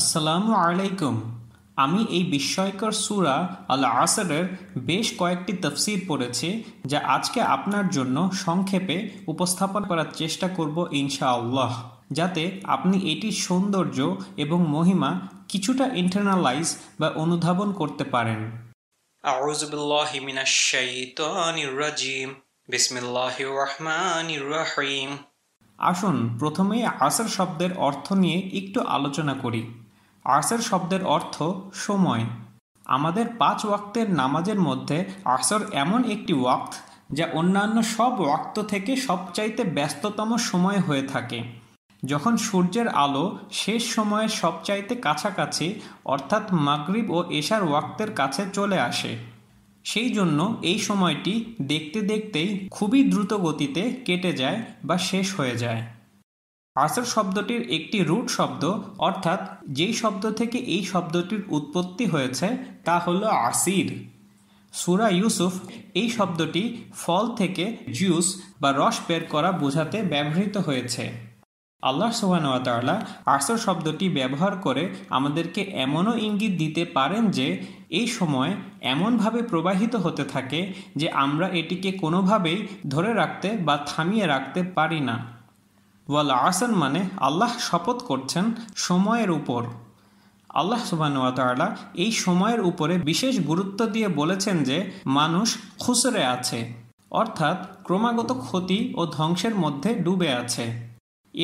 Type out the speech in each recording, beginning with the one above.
আসসালামু আলাইকুম আমি এই বিস্ময়কর সুরা আল আসরের বেশ কয়েকটি তফসির পড়েছি যা আজকে আপনার জন্য সংক্ষেপে উপস্থাপন করার চেষ্টা করব ইনশাআল্লাহ যাতে আপনি এটির সৌন্দর্য এবং মহিমা কিছুটা ইন্টারনালাইজ বা অনুধাবন করতে পারেন আসুন প্রথমে আসর শব্দের অর্থ নিয়ে একটু আলোচনা করি আসর শব্দের অর্থ সময় আমাদের পাঁচ ওয়াক্তের নামাজের মধ্যে আসর এমন একটি ওয়াক্ত যা অন্যান্য সব ওয়াক্ত থেকে সবচাইতে ব্যস্ততম সময় হয়ে থাকে যখন সূর্যের আলো শেষ সময়ের সবচাইতে কাছাকাছি অর্থাৎ মাগরিব ও এশার ওয়াক্তের কাছে চলে আসে সেই জন্য এই সময়টি দেখতে দেখতেই খুবই দ্রুত গতিতে কেটে যায় বা শেষ হয়ে যায় আসর শব্দটির একটি রুট শব্দ অর্থাৎ যেই শব্দ থেকে এই শব্দটির উৎপত্তি হয়েছে তা হলো আসির সুরা ইউসুফ এই শব্দটি ফল থেকে জুস বা রস বের করা বোঝাতে ব্যবহৃত হয়েছে আল্লাহ সোহানওয়াতালা আসর শব্দটি ব্যবহার করে আমাদেরকে এমনও ইঙ্গিত দিতে পারেন যে এই সময় এমনভাবে প্রবাহিত হতে থাকে যে আমরা এটিকে কোনোভাবেই ধরে রাখতে বা থামিয়ে রাখতে পারি না ওয়াল আসান মানে আল্লাহ শপথ করছেন সময়ের উপর আল্লাহ সুবাহতালা এই সময়ের উপরে বিশেষ গুরুত্ব দিয়ে বলেছেন যে মানুষ খুচরে আছে অর্থাৎ ক্রমাগত ক্ষতি ও ধ্বংসের মধ্যে ডুবে আছে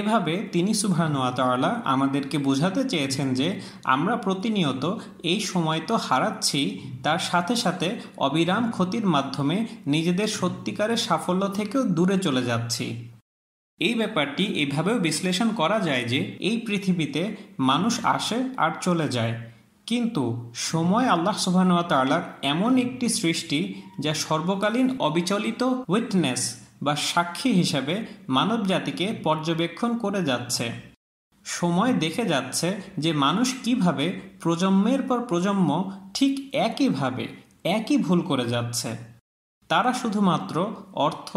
এভাবে তিনি সুবাহতালা আমাদেরকে বোঝাতে চেয়েছেন যে আমরা প্রতিনিয়ত এই সময় তো হারাচ্ছি তার সাথে সাথে অবিরাম ক্ষতির মাধ্যমে নিজেদের সত্যিকারের সাফল্য থেকেও দূরে চলে যাচ্ছি এই ব্যাপারটি এভাবেও বিশ্লেষণ করা যায় যে এই পৃথিবীতে মানুষ আসে আর চলে যায় কিন্তু সময় আল্লাহ সুবাহতালার এমন একটি সৃষ্টি যা সর্বকালীন অবিচলিত উইটনেস বা সাক্ষী হিসাবে মানব জাতিকে পর্যবেক্ষণ করে যাচ্ছে সময় দেখে যাচ্ছে যে মানুষ কিভাবে প্রজন্মের পর প্রজন্ম ঠিক একইভাবে একই ভুল করে যাচ্ছে তারা শুধুমাত্র অর্থ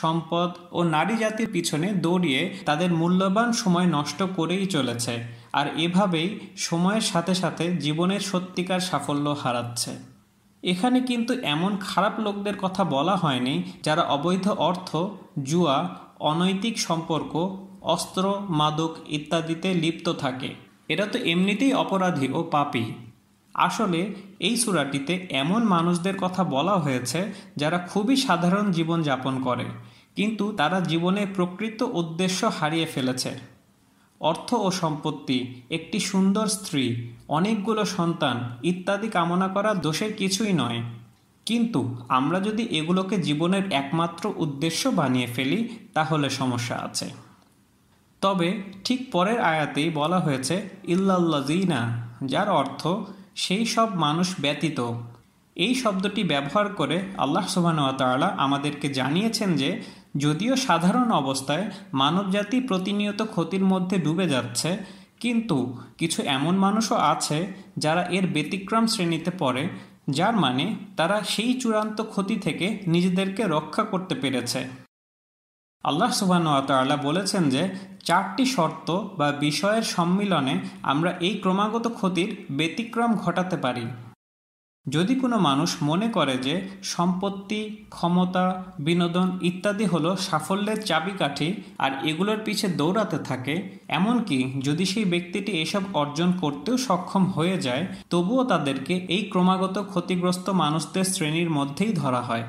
সম্পদ ও নারী জাতির পিছনে দৌড়িয়ে তাদের মূল্যবান সময় নষ্ট করেই চলেছে আর এভাবেই সময়ের সাথে সাথে জীবনের সত্যিকার সাফল্য হারাচ্ছে এখানে কিন্তু এমন খারাপ লোকদের কথা বলা হয়নি যারা অবৈধ অর্থ জুয়া অনৈতিক সম্পর্ক অস্ত্র মাদক ইত্যাদিতে লিপ্ত থাকে এরা তো এমনিতেই অপরাধী ও পাপী আসলে এই সুরাটিতে এমন মানুষদের কথা বলা হয়েছে যারা খুবই সাধারণ জীবন যাপন করে কিন্তু তারা জীবনের প্রকৃত উদ্দেশ্য হারিয়ে ফেলেছে অর্থ ও সম্পত্তি একটি সুন্দর স্ত্রী অনেকগুলো সন্তান ইত্যাদি কামনা করা দোষের কিছুই নয় কিন্তু আমরা যদি এগুলোকে জীবনের একমাত্র উদ্দেশ্য বানিয়ে ফেলি তাহলে সমস্যা আছে তবে ঠিক পরের আয়াতেই বলা হয়েছে জিনা যার অর্থ সেই সব মানুষ ব্যতীত এই শব্দটি ব্যবহার করে আল্লাহ সুবাহতালা আমাদেরকে জানিয়েছেন যে যদিও সাধারণ অবস্থায় মানবজাতি প্রতিনিয়ত ক্ষতির মধ্যে ডুবে যাচ্ছে কিন্তু কিছু এমন মানুষও আছে যারা এর ব্যতিক্রম শ্রেণীতে পড়ে যার মানে তারা সেই চূড়ান্ত ক্ষতি থেকে নিজেদেরকে রক্ষা করতে পেরেছে আল্লাহ আতআলা বলেছেন যে চারটি শর্ত বা বিষয়ের সম্মিলনে আমরা এই ক্রমাগত ক্ষতির ব্যতিক্রম ঘটাতে পারি যদি কোনো মানুষ মনে করে যে সম্পত্তি ক্ষমতা বিনোদন ইত্যাদি হলো সাফল্যের চাবিকাঠি আর এগুলোর পিছে দৌড়াতে থাকে এমনকি যদি সেই ব্যক্তিটি এসব অর্জন করতেও সক্ষম হয়ে যায় তবুও তাদেরকে এই ক্রমাগত ক্ষতিগ্রস্ত মানুষদের শ্রেণীর মধ্যেই ধরা হয়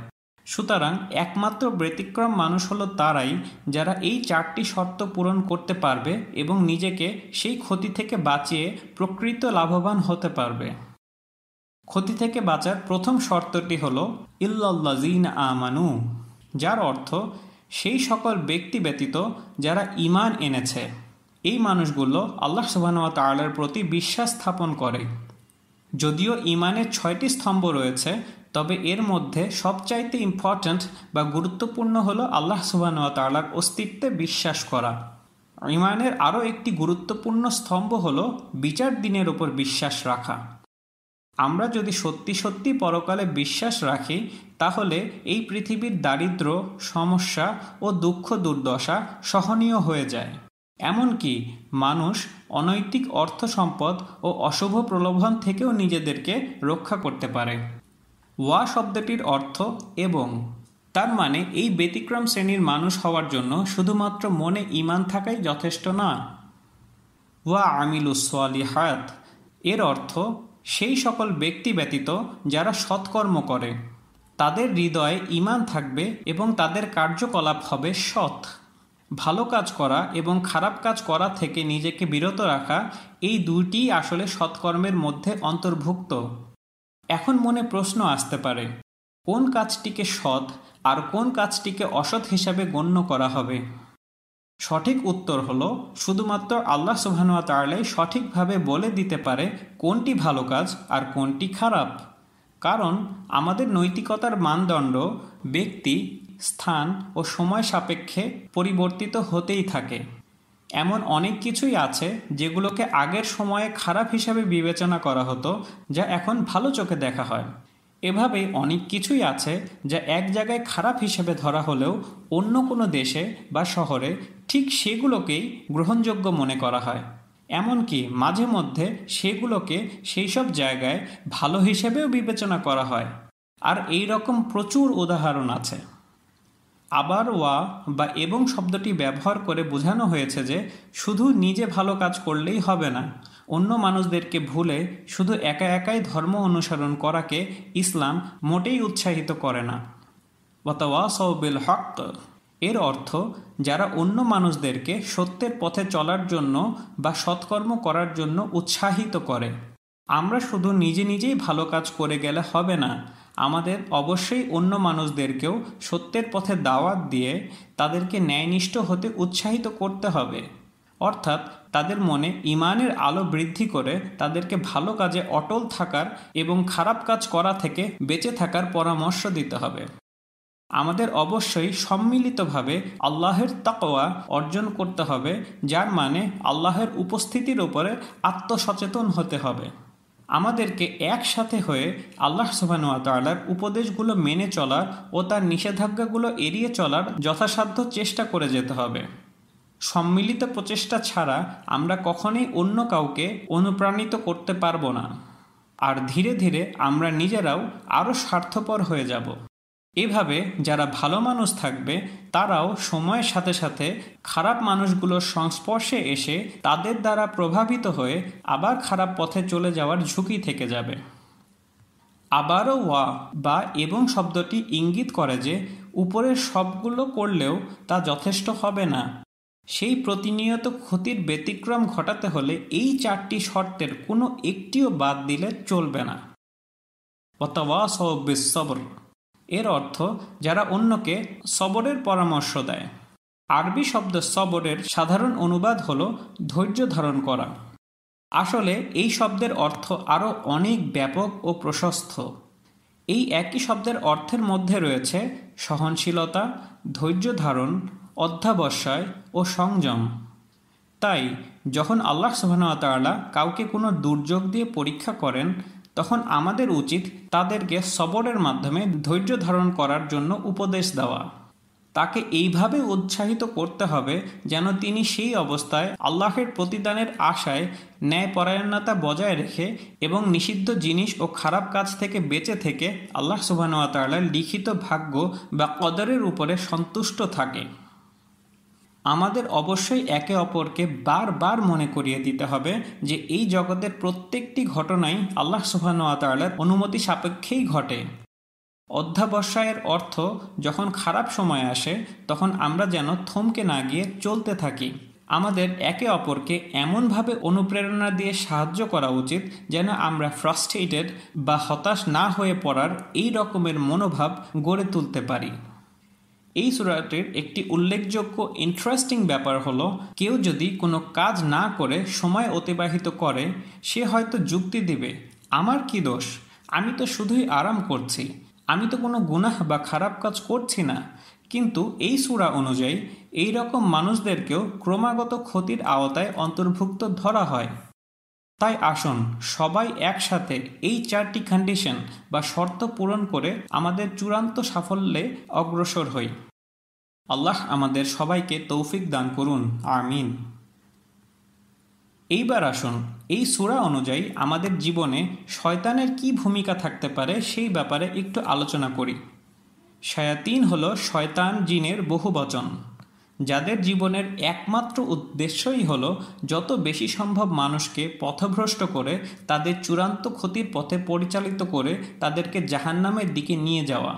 সুতরাং একমাত্র ব্যতিক্রম মানুষ হলো তারাই যারা এই চারটি শর্ত পূরণ করতে পারবে এবং নিজেকে সেই ক্ষতি থেকে বাঁচিয়ে প্রকৃত লাভবান হতে পারবে ক্ষতি থেকে বাঁচার প্রথম শর্তটি হল ইল্লাল্লাজিন আমানু যার অর্থ সেই সকল ব্যক্তি ব্যতীত যারা ইমান এনেছে এই মানুষগুলো আল্লাহ সুবাহ তাল্লার প্রতি বিশ্বাস স্থাপন করে যদিও ইমানের ছয়টি স্তম্ভ রয়েছে তবে এর মধ্যে সবচাইতে ইম্পর্ট্যান্ট বা গুরুত্বপূর্ণ হল আল্লাহ সুবাহতালার অস্তিত্বে বিশ্বাস করা ইমানের আরও একটি গুরুত্বপূর্ণ স্তম্ভ হল বিচার দিনের ওপর বিশ্বাস রাখা আমরা যদি সত্যি সত্যি পরকালে বিশ্বাস রাখি তাহলে এই পৃথিবীর দারিদ্র সমস্যা ও দুঃখ দুর্দশা সহনীয় হয়ে যায় এমনকি মানুষ অনৈতিক অর্থ সম্পদ ও অশুভ প্রলোভন থেকেও নিজেদেরকে রক্ষা করতে পারে ওয়া শব্দটির অর্থ এবং তার মানে এই ব্যতিক্রম শ্রেণীর মানুষ হওয়ার জন্য শুধুমাত্র মনে ইমান থাকাই যথেষ্ট না ওয়া আমিল আমিলুসওয়ালি হায়াত এর অর্থ সেই সকল ব্যক্তি ব্যতীত যারা সৎকর্ম করে তাদের হৃদয়ে ইমান থাকবে এবং তাদের কার্যকলাপ হবে সৎ ভালো কাজ করা এবং খারাপ কাজ করা থেকে নিজেকে বিরত রাখা এই দুইটি আসলে সৎকর্মের মধ্যে অন্তর্ভুক্ত এখন মনে প্রশ্ন আসতে পারে কোন কাজটিকে সৎ আর কোন কাজটিকে অসৎ হিসাবে গণ্য করা হবে সঠিক উত্তর হল শুধুমাত্র আল্লাহ সুবাহানুয়া তার্লাই সঠিকভাবে বলে দিতে পারে কোনটি ভালো কাজ আর কোনটি খারাপ কারণ আমাদের নৈতিকতার মানদণ্ড ব্যক্তি স্থান ও সময় সাপেক্ষে পরিবর্তিত হতেই থাকে এমন অনেক কিছুই আছে যেগুলোকে আগের সময়ে খারাপ হিসাবে বিবেচনা করা হতো যা এখন ভালো চোখে দেখা হয় এভাবেই অনেক কিছুই আছে যা এক জায়গায় খারাপ হিসেবে ধরা হলেও অন্য কোনো দেশে বা শহরে ঠিক সেগুলোকেই গ্রহণযোগ্য মনে করা হয় এমনকি মাঝে মধ্যে সেগুলোকে সেই সব জায়গায় ভালো হিসেবেও বিবেচনা করা হয় আর এই রকম প্রচুর উদাহরণ আছে আবার ওয়া বা এবং শব্দটি ব্যবহার করে বোঝানো হয়েছে যে শুধু নিজে ভালো কাজ করলেই হবে না অন্য মানুষদেরকে ভুলে শুধু একা একাই ধর্ম অনুসরণ করাকে ইসলাম মোটেই উৎসাহিত করে না ওয়াতাওয়া সৌবিল হক এর অর্থ যারা অন্য মানুষদেরকে সত্যের পথে চলার জন্য বা সৎকর্ম করার জন্য উৎসাহিত করে আমরা শুধু নিজে নিজেই ভালো কাজ করে গেলে হবে না আমাদের অবশ্যই অন্য মানুষদেরকেও সত্যের পথে দাওয়াত দিয়ে তাদেরকে ন্যায়নিষ্ঠ হতে উৎসাহিত করতে হবে অর্থাৎ তাদের মনে ইমানের আলো বৃদ্ধি করে তাদেরকে ভালো কাজে অটল থাকার এবং খারাপ কাজ করা থেকে বেঁচে থাকার পরামর্শ দিতে হবে আমাদের অবশ্যই সম্মিলিতভাবে আল্লাহের তাকোয়া অর্জন করতে হবে যার মানে আল্লাহের উপস্থিতির ওপরে আত্মসচেতন হতে হবে আমাদেরকে একসাথে হয়ে আল্লাহ সুবাহর উপদেশগুলো মেনে চলার ও তার নিষেধাজ্ঞাগুলো এড়িয়ে চলার যথাসাধ্য চেষ্টা করে যেতে হবে সম্মিলিত প্রচেষ্টা ছাড়া আমরা কখনই অন্য কাউকে অনুপ্রাণিত করতে পারবো না আর ধীরে ধীরে আমরা নিজেরাও আরও স্বার্থপর হয়ে যাব এভাবে যারা ভালো মানুষ থাকবে তারাও সময়ের সাথে সাথে খারাপ মানুষগুলোর সংস্পর্শে এসে তাদের দ্বারা প্রভাবিত হয়ে আবার খারাপ পথে চলে যাওয়ার ঝুঁকি থেকে যাবে আবারও ওয়া বা এবং শব্দটি ইঙ্গিত করে যে উপরের সবগুলো করলেও তা যথেষ্ট হবে না সেই প্রতিনিয়ত ক্ষতির ব্যতিক্রম ঘটাতে হলে এই চারটি শর্তের কোনো একটিও বাদ দিলে চলবে না অতওয়া সব বিশ্বর এর অর্থ যারা অন্যকে সবরের পরামর্শ দেয় আরবি শব্দ সবরের সাধারণ অনুবাদ হল ধৈর্য ধারণ করা আসলে এই শব্দের অর্থ আরও অনেক ব্যাপক ও প্রশস্ত এই একই শব্দের অর্থের মধ্যে রয়েছে সহনশীলতা ধৈর্য ধারণ অধ্যাবসায় ও সংযম তাই যখন আল্লাহ সুবাহতাল্লাহ কাউকে কোনো দুর্যোগ দিয়ে পরীক্ষা করেন তখন আমাদের উচিত তাদেরকে সবরের মাধ্যমে ধৈর্য ধারণ করার জন্য উপদেশ দেওয়া তাকে এইভাবে উৎসাহিত করতে হবে যেন তিনি সেই অবস্থায় আল্লাহের প্রতিদানের আশায় ন্যায়পরায়ণতা বজায় রেখে এবং নিষিদ্ধ জিনিস ও খারাপ কাজ থেকে বেঁচে থেকে আল্লাহ সুবাহ লিখিত ভাগ্য বা কদরের উপরে সন্তুষ্ট থাকে আমাদের অবশ্যই একে অপরকে বারবার মনে করিয়ে দিতে হবে যে এই জগতের প্রত্যেকটি ঘটনাই আল্লাহ সুহানুয়াতালার অনুমতি সাপেক্ষেই ঘটে অধ্যাবসায়ের অর্থ যখন খারাপ সময় আসে তখন আমরা যেন থমকে না গিয়ে চলতে থাকি আমাদের একে অপরকে এমনভাবে অনুপ্রেরণা দিয়ে সাহায্য করা উচিত যেন আমরা ফ্রাস্ট্রেটেড বা হতাশ না হয়ে পড়ার এই রকমের মনোভাব গড়ে তুলতে পারি এই সুরাটির একটি উল্লেখযোগ্য ইন্টারেস্টিং ব্যাপার হলো কেউ যদি কোনো কাজ না করে সময় অতিবাহিত করে সে হয়তো যুক্তি দিবে আমার কি দোষ আমি তো শুধুই আরাম করছি আমি তো কোনো গুনাহ বা খারাপ কাজ করছি না কিন্তু এই সুরা অনুযায়ী এই রকম মানুষদেরকেও ক্রমাগত ক্ষতির আওতায় অন্তর্ভুক্ত ধরা হয় তাই আসুন সবাই একসাথে এই চারটি কন্ডিশন বা শর্ত পূরণ করে আমাদের চূড়ান্ত সাফল্যে অগ্রসর হই আল্লাহ আমাদের সবাইকে তৌফিক দান করুন আমিন এইবার আসুন এই সুরা অনুযায়ী আমাদের জীবনে শয়তানের কি ভূমিকা থাকতে পারে সেই ব্যাপারে একটু আলোচনা করি শায়াতিন হল শয়তান জিনের বহু বচন যাদের জীবনের একমাত্র উদ্দেশ্যই হল যত বেশি সম্ভব মানুষকে পথভ্রষ্ট করে তাদের চূড়ান্ত ক্ষতির পথে পরিচালিত করে তাদেরকে জাহান্নামের দিকে নিয়ে যাওয়া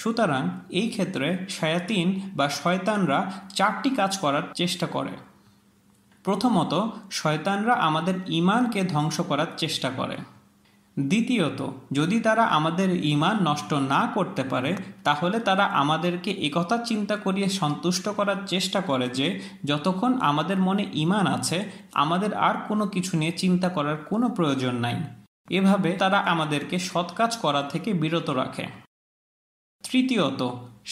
সুতরাং এই ক্ষেত্রে শয়াতিন বা শয়তানরা চারটি কাজ করার চেষ্টা করে প্রথমত শয়তানরা আমাদের ইমানকে ধ্বংস করার চেষ্টা করে দ্বিতীয়ত যদি তারা আমাদের ইমান নষ্ট না করতে পারে তাহলে তারা আমাদেরকে একথা চিন্তা করিয়ে সন্তুষ্ট করার চেষ্টা করে যে যতক্ষণ আমাদের মনে ইমান আছে আমাদের আর কোনো কিছু নিয়ে চিন্তা করার কোনো প্রয়োজন নাই এভাবে তারা আমাদেরকে সৎ কাজ করা থেকে বিরত রাখে তৃতীয়ত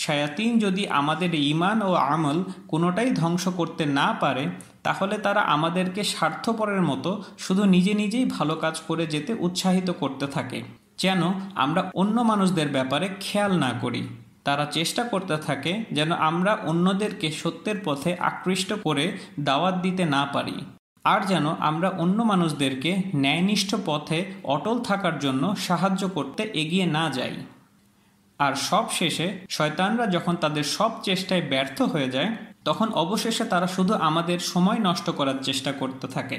শায়াতিন যদি আমাদের ইমান ও আমল কোনোটাই ধ্বংস করতে না পারে তাহলে তারা আমাদেরকে স্বার্থপরের মতো শুধু নিজে নিজেই ভালো কাজ করে যেতে উৎসাহিত করতে থাকে যেন আমরা অন্য মানুষদের ব্যাপারে খেয়াল না করি তারা চেষ্টা করতে থাকে যেন আমরা অন্যদেরকে সত্যের পথে আকৃষ্ট করে দাওয়াত দিতে না পারি আর যেন আমরা অন্য মানুষদেরকে ন্যায়নিষ্ঠ পথে অটল থাকার জন্য সাহায্য করতে এগিয়ে না যাই আর সব শেষে শয়তানরা যখন তাদের সব চেষ্টায় ব্যর্থ হয়ে যায় তখন অবশেষে তারা শুধু আমাদের সময় নষ্ট করার চেষ্টা করতে থাকে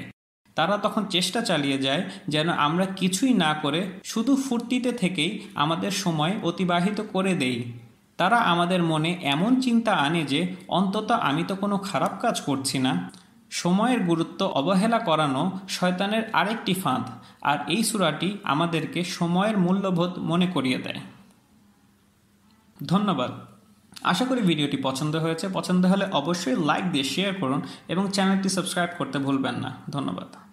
তারা তখন চেষ্টা চালিয়ে যায় যেন আমরা কিছুই না করে শুধু ফুর্তিতে থেকেই আমাদের সময় অতিবাহিত করে দেই তারা আমাদের মনে এমন চিন্তা আনে যে অন্তত আমি তো কোনো খারাপ কাজ করছি না সময়ের গুরুত্ব অবহেলা করানো শয়তানের আরেকটি ফাঁদ আর এই সুরাটি আমাদেরকে সময়ের মূল্যবোধ মনে করিয়ে দেয় ধন্যবাদ আশা করি ভিডিওটি পছন্দ হয়েছে পছন্দ হলে অবশ্যই লাইক দিয়ে শেয়ার করুন এবং চ্যানেলটি সাবস্ক্রাইব করতে ভুলবেন না ধন্যবাদ